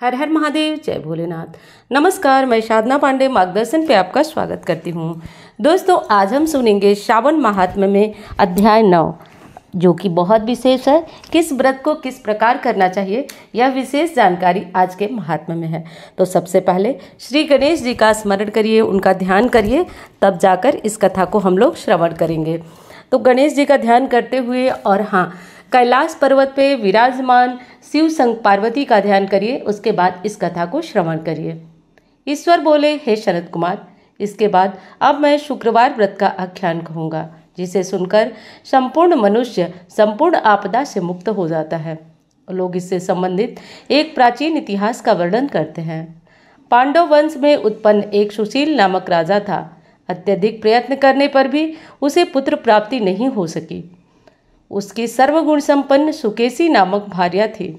हर हर महादेव जय भोलेनाथ नमस्कार मैं साधना पांडे मार्गदर्शन पे आपका स्वागत करती हूँ दोस्तों आज हम सुनेंगे श्रावण महात्मा में अध्याय नौ जो कि बहुत विशेष है किस व्रत को किस प्रकार करना चाहिए यह विशेष जानकारी आज के महात्मा में है तो सबसे पहले श्री गणेश जी का स्मरण करिए उनका ध्यान करिए तब जाकर इस कथा को हम लोग श्रवण करेंगे तो गणेश जी का ध्यान करते हुए और हाँ कैलाश पर्वत पे विराजमान शिव संग पार्वती का ध्यान करिए उसके बाद इस कथा को श्रवण करिए ईश्वर बोले हे शरद कुमार इसके बाद अब मैं शुक्रवार व्रत का आख्यान कहूँगा जिसे सुनकर संपूर्ण मनुष्य संपूर्ण आपदा से मुक्त हो जाता है लोग इससे संबंधित एक प्राचीन इतिहास का वर्णन करते हैं पांडव वंश में उत्पन्न एक सुशील नामक राजा था अत्यधिक प्रयत्न करने पर भी उसे पुत्र प्राप्ति नहीं हो सकी उसकी सर्वगुण संपन्न सुकेसी नामक भार्या थी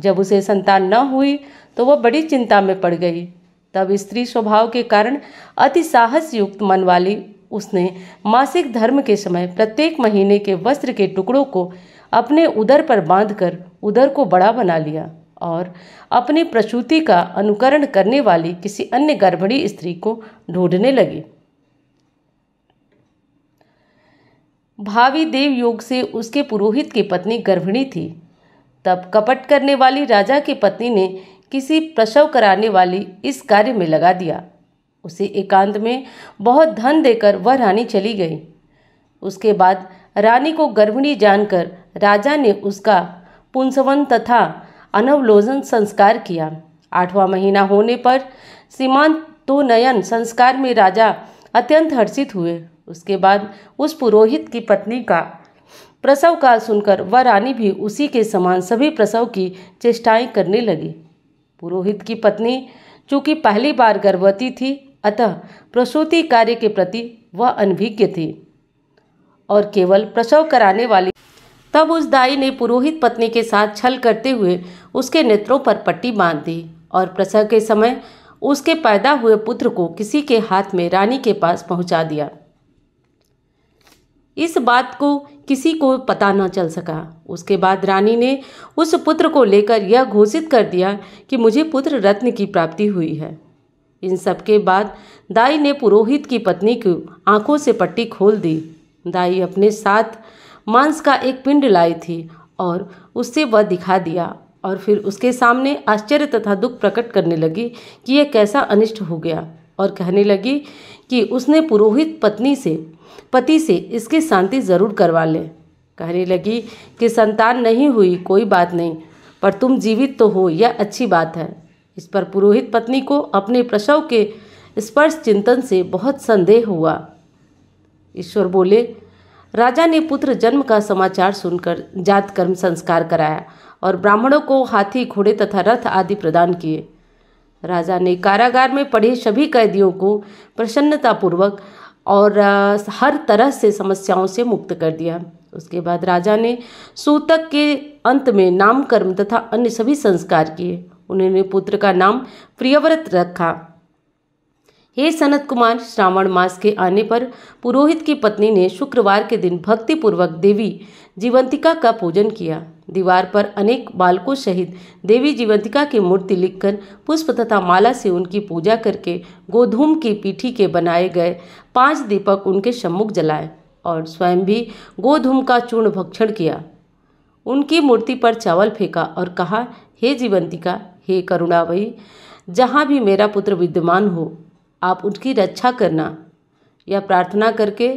जब उसे संतान न हुई तो वह बड़ी चिंता में पड़ गई तब स्त्री स्वभाव के कारण अति साहस युक्त मन वाली उसने मासिक धर्म के समय प्रत्येक महीने के वस्त्र के टुकड़ों को अपने उदर पर बांधकर उदर को बड़ा बना लिया और अपनी प्रसूति का अनुकरण करने वाली किसी अन्य गर्भणी स्त्री को ढूंढने लगी भावी देव योग से उसके पुरोहित की पत्नी गर्भिणी थी तब कपट करने वाली राजा की पत्नी ने किसी प्रसव कराने वाली इस कार्य में लगा दिया उसे एकांत में बहुत धन देकर वह रानी चली गई उसके बाद रानी को गर्भिणी जानकर राजा ने उसका पुंसवन तथा अनवलोजन संस्कार किया आठवां महीना होने पर सीमांत तो नयन संस्कार में राजा अत्यंत हर्षित हुए उसके बाद उस पुरोहित की पत्नी का प्रसव काल सुनकर वह रानी भी उसी के समान सभी प्रसव की चेष्टाएं करने लगी पुरोहित की पत्नी चूँकि पहली बार गर्भवती थी अतः प्रसूति कार्य के प्रति वह अनभिज्ञ थी और केवल प्रसव कराने वाली तब उस दाई ने पुरोहित पत्नी के साथ छल करते हुए उसके नेत्रों पर पट्टी बांध दी और प्रसव के समय उसके पैदा हुए पुत्र को किसी के हाथ में रानी के पास पहुंचा दिया इस बात को किसी को पता न चल सका उसके बाद रानी ने उस पुत्र को लेकर यह घोषित कर दिया कि मुझे पुत्र रत्न की प्राप्ति हुई है इन सब के बाद दाई ने पुरोहित की पत्नी को आंखों से पट्टी खोल दी दाई अपने साथ मांस का एक पिंड लाई थी और उससे वह दिखा दिया और फिर उसके सामने आश्चर्य तथा दुख प्रकट करने लगी कि यह कैसा अनिष्ट हो गया और कहने लगी कि उसने पुरोहित पत्नी से पति से इसकी शांति जरूर करवा लें कहने लगी कि संतान नहीं हुई कोई बात नहीं पर तुम जीवित तो हो यह अच्छी बात है इस पर पुरोहित पत्नी को अपने प्रसव के स्पर्श चिंतन से बहुत संदेह हुआ ईश्वर बोले राजा ने पुत्र जन्म का समाचार सुनकर जात कर्म संस्कार कराया और ब्राह्मणों को हाथी घोड़े तथा रथ आदि प्रदान किए राजा ने कारागार में पड़े सभी कैदियों को प्रसन्नतापूर्वक और हर तरह से समस्याओं से मुक्त कर दिया उसके बाद राजा ने सूतक के अंत में नामकर्म तथा अन्य सभी संस्कार किए उन्होंने पुत्र का नाम प्रियव्रत रखा हे सनत कुमार श्रावण मास के आने पर पुरोहित की पत्नी ने शुक्रवार के दिन भक्तिपूर्वक देवी जीवंतिका का पूजन किया दीवार पर अनेक बालकों सहित देवी जीवंतिका की मूर्ति लिखकर पुष्प तथा माला से उनकी पूजा करके गोधूम की पीठी के बनाए गए पांच दीपक उनके सम्मुख जलाए और स्वयं भी गोधूम का चूर्ण भक्षण किया उनकी मूर्ति पर चावल फेंका और कहा हे जीवंतिका हे करुणावयी जहाँ भी मेरा पुत्र विद्यमान हो आप उनकी रक्षा करना या प्रार्थना करके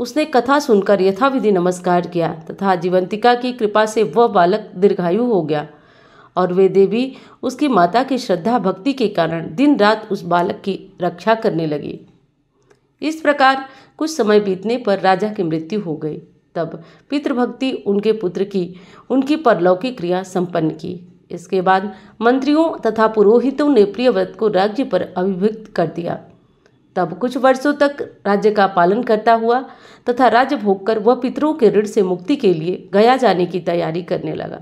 उसने कथा सुनकर यथाविधि नमस्कार किया तथा जीवंतिका की कृपा से वह बालक दीर्घायु हो गया और वे देवी उसकी माता की श्रद्धा भक्ति के कारण दिन रात उस बालक की रक्षा करने लगी इस प्रकार कुछ समय बीतने पर राजा की मृत्यु हो गई तब पितृभक्ति उनके पुत्र की उनकी परलौकिक क्रिया संपन्न की इसके बाद मंत्रियों तथा पुरोहितों ने प्रियव्रत को राज्य पर अभिव्यक्त कर दिया तब कुछ वर्षों तक राज्य का पालन करता हुआ तथा राज्य भोग कर वह पितरों के ऋण से मुक्ति के लिए गया जाने की तैयारी करने लगा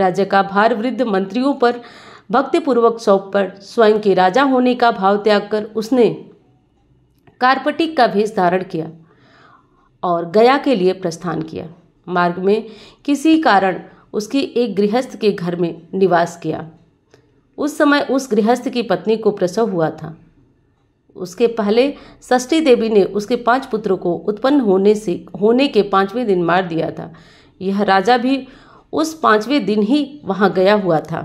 राज्य का भार वृद्ध मंत्रियों पर भक्तिपूर्वक सौंप पर स्वयं के राजा होने का भाव त्याग कर उसने कार्पटिक का भेष धारण किया और गया के लिए प्रस्थान किया मार्ग में किसी कारण उसकी एक गृहस्थ के घर में निवास किया उस समय उस गृहस्थ की पत्नी को प्रसव हुआ था उसके पहले षष्ठी देवी ने उसके पांच पुत्रों को उत्पन्न होने से होने के पांचवें दिन मार दिया था यह राजा भी उस पांचवें दिन ही वहां गया हुआ था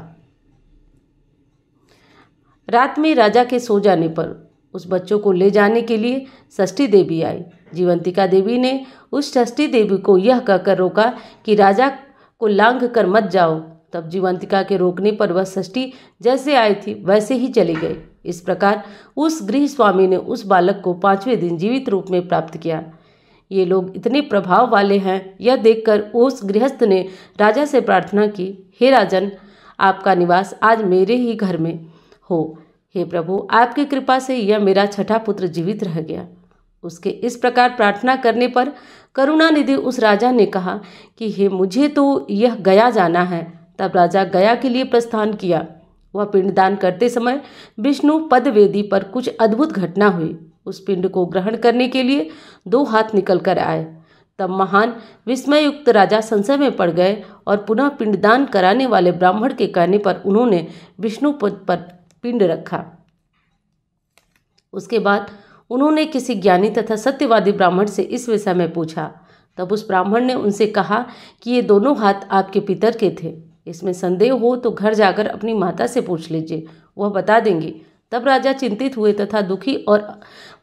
रात में राजा के सो जाने पर उस बच्चों को ले जाने के लिए षष्ठी देवी आई जीवंतिका देवी ने उस षष्ठी देवी को यह कहकर रोका कि राजा को लांग कर मत जाओ तब जीवंतिका के रोकने पर वह षष्ठी जैसे आई थी वैसे ही चली गई इस प्रकार उस गृह स्वामी ने उस बालक को पांचवें दिन जीवित रूप में प्राप्त किया ये लोग इतने प्रभाव वाले हैं यह देखकर उस गृहस्थ ने राजा से प्रार्थना की हे राजन आपका निवास आज मेरे ही घर में हो हे प्रभु आपकी कृपा से यह मेरा छठा पुत्र जीवित रह गया उसके इस प्रकार प्रार्थना करने पर करुणानिधि उस राजा ने कहा कि हे मुझे तो यह गया जाना है तब राजा गया के लिए प्रस्थान किया वह पिंडदान करते समय विष्णु पदवेदी पर कुछ अद्भुत घटना हुई उस पिंड को ग्रहण करने के लिए दो हाथ निकल कर आए तब महान विस्मयुक्त राजा संशय में पड़ गए और पुनः पिंडदान कराने वाले ब्राह्मण के कहने पर उन्होंने विष्णु पद पर पिंड रखा उसके बाद उन्होंने किसी ज्ञानी तथा सत्यवादी ब्राह्मण से इस विषय में पूछा तब उस ब्राह्मण ने उनसे कहा कि ये दोनों हाथ आपके पितर के थे इसमें संदेह हो तो घर जाकर अपनी माता से पूछ लीजिए वह बता देंगी तब राजा चिंतित हुए तथा दुखी और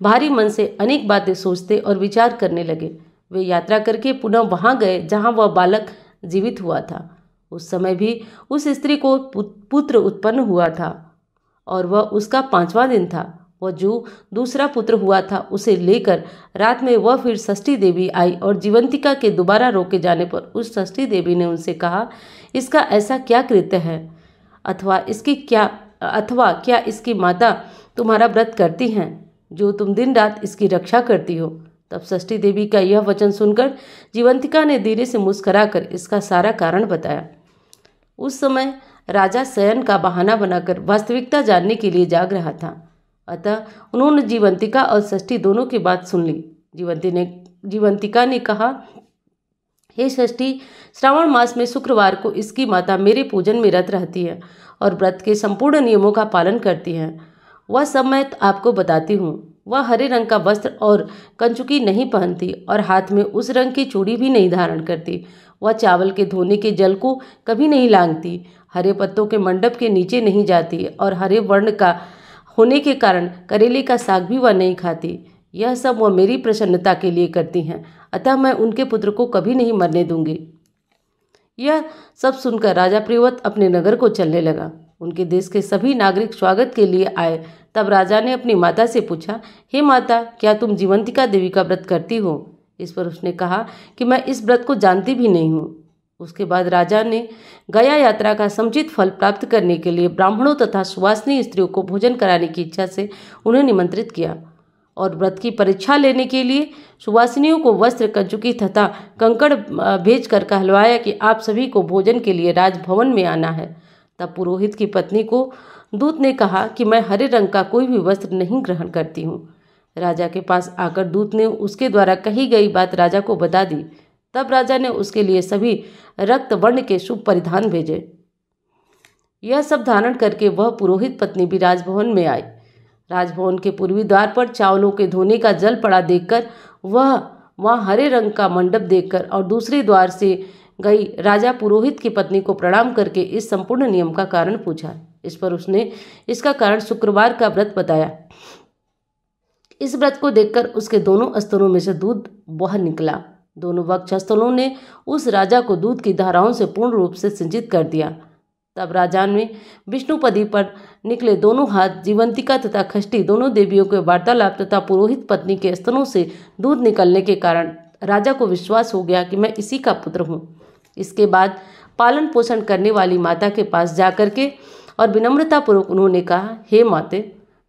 भारी मन से अनेक बातें सोचते और विचार करने लगे वे यात्रा करके पुनः वहाँ गए जहाँ वह बालक जीवित हुआ था उस समय भी उस स्त्री को पुत्र उत्पन्न हुआ था और वह उसका पांचवा दिन था वह जो दूसरा पुत्र हुआ था उसे लेकर रात में वह फिर षष्ठी देवी आई और जीवंतिका के दोबारा रोके जाने पर उस षष्ठी देवी ने उनसे कहा इसका ऐसा क्या कृत्य है अथवा इसकी क्या अथवा क्या इसकी माता तुम्हारा व्रत करती हैं जो तुम दिन रात इसकी रक्षा करती हो तब षष्ठी देवी का यह वचन सुनकर जीवंतिका ने धीरे से मुस्कराकर इसका सारा कारण बताया उस समय राजा शयन का बहाना बनाकर वास्तविकता जानने के लिए जाग रहा था अतः उन्होंने जीवंतिका और षष्ठी दोनों की बात सुन ली जीवंती ने जीवंतिका ने कहा हे षष्ठी श्रावण मास में शुक्रवार को इसकी माता मेरे पूजन में रत रहती है और व्रत के संपूर्ण नियमों का पालन करती है वह सब मैं आपको बताती हूँ वह हरे रंग का वस्त्र और कंचुकी नहीं पहनती और हाथ में उस रंग की चूड़ी भी नहीं धारण करती वह चावल के धोने के जल को कभी नहीं लांगती हरे पत्तों के मंडप के नीचे नहीं जाती और हरे वर्ण का होने के कारण करेले का साग भी वह नहीं खाती यह सब वह मेरी प्रसन्नता के लिए करती हैं अतः मैं उनके पुत्र को कभी नहीं मरने दूंगी यह सब सुनकर राजा प्रियवत अपने नगर को चलने लगा उनके देश के सभी नागरिक स्वागत के लिए आए तब राजा ने अपनी माता से पूछा हे माता क्या तुम जीवंतिका देवी का व्रत करती हो इस पर उसने कहा कि मैं इस व्रत को जानती भी नहीं हूँ उसके बाद राजा ने गया यात्रा का समुचित फल प्राप्त करने के लिए ब्राह्मणों तथा सुवासिनी स्त्रियों को भोजन कराने की इच्छा से उन्हें निमंत्रित किया और व्रत की परीक्षा लेने के लिए सुवासिनियों को वस्त्र कंचुकी तथा कंकड़ भेज कर कहलवाया कि आप सभी को भोजन के लिए राजभवन में आना है तब पुरोहित की पत्नी को दूत ने कहा कि मैं हरे रंग का कोई भी वस्त्र नहीं ग्रहण करती हूँ राजा के पास आकर दूत ने उसके द्वारा कही गई बात राजा को बता दी तब राजा ने उसके लिए सभी रक्त वर्ण के शुभ परिधान भेजे यह सब धारण करके वह पुरोहित पत्नी भी राजभवन में आई राजभवन के पूर्वी द्वार पर चावलों के धोने का जल पड़ा देखकर वह वहाँ हरे रंग का मंडप देखकर और दूसरे द्वार से गई राजा पुरोहित की पत्नी को प्रणाम करके इस संपूर्ण नियम का कारण पूछा इस पर उसने इसका कारण शुक्रवार का व्रत बताया इस व्रत को देखकर उसके दोनों स्तरों में से दूध बह निकला दोनों वक्षस्थलों ने उस राजा को दूध की धाराओं से पूर्ण रूप से सिंचित कर दिया तब राजा ने विष्णुपदी पर निकले दोनों हाथ जीवंतिका तथा खष्टी दोनों देवियों के वार्तालाप तथा पुरोहित पत्नी के स्तनों से दूध निकलने के कारण राजा को विश्वास हो गया कि मैं इसी का पुत्र हूँ इसके बाद पालन पोषण करने वाली माता के पास जाकर के और विनम्रतापूर्वक उन्होंने कहा हे माते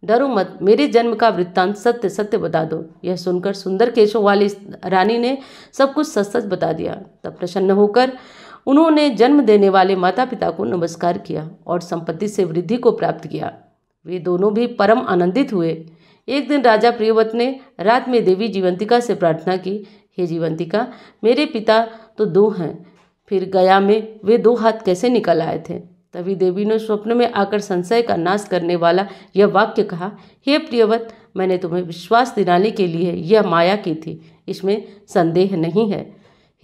डरो मत मेरे जन्म का वृत्तांत सत्य सत्य बता दो यह सुनकर सुंदर केशों वाली रानी ने सब कुछ सच सच बता दिया तब प्रसन्न होकर उन्होंने जन्म देने वाले माता पिता को नमस्कार किया और संपत्ति से वृद्धि को प्राप्त किया वे दोनों भी परम आनंदित हुए एक दिन राजा प्रियव्रत ने रात में देवी जीवंतिका से प्रार्थना की हे जीवंतिका मेरे पिता तो दो हैं फिर गया में वे दो हाथ कैसे निकल आए थे तभी देवी ने स्वप्न में आकर संशय का नाश करने वाला यह वाक्य कहा हे प्रियवत मैंने तुम्हें विश्वास दिलाने के लिए यह माया की थी इसमें संदेह नहीं है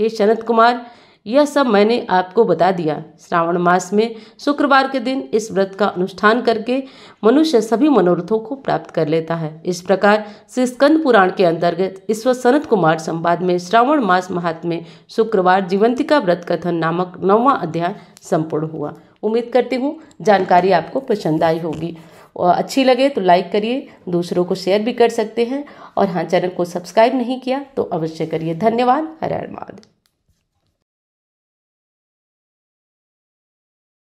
हे शनत कुमार यह सब मैंने आपको बता दिया श्रावण मास में शुक्रवार के दिन इस व्रत का अनुष्ठान करके मनुष्य सभी मनोरथों को प्राप्त कर लेता है इस प्रकार श्री स्कंद पुराण के अंतर्गत ईश्वर सनत कुमार संवाद में श्रावण मास महात्म्य शुक्रवार जीवंतिका व्रत कथन नामक नौवा अध्याय संपूर्ण हुआ उम्मीद करती हूँ जानकारी आपको पसंद आई होगी अच्छी लगे तो लाइक करिए दूसरों को शेयर भी कर सकते हैं और हाँ चैनल को सब्सक्राइब नहीं किया तो अवश्य करिए धन्यवाद हर हर महादेव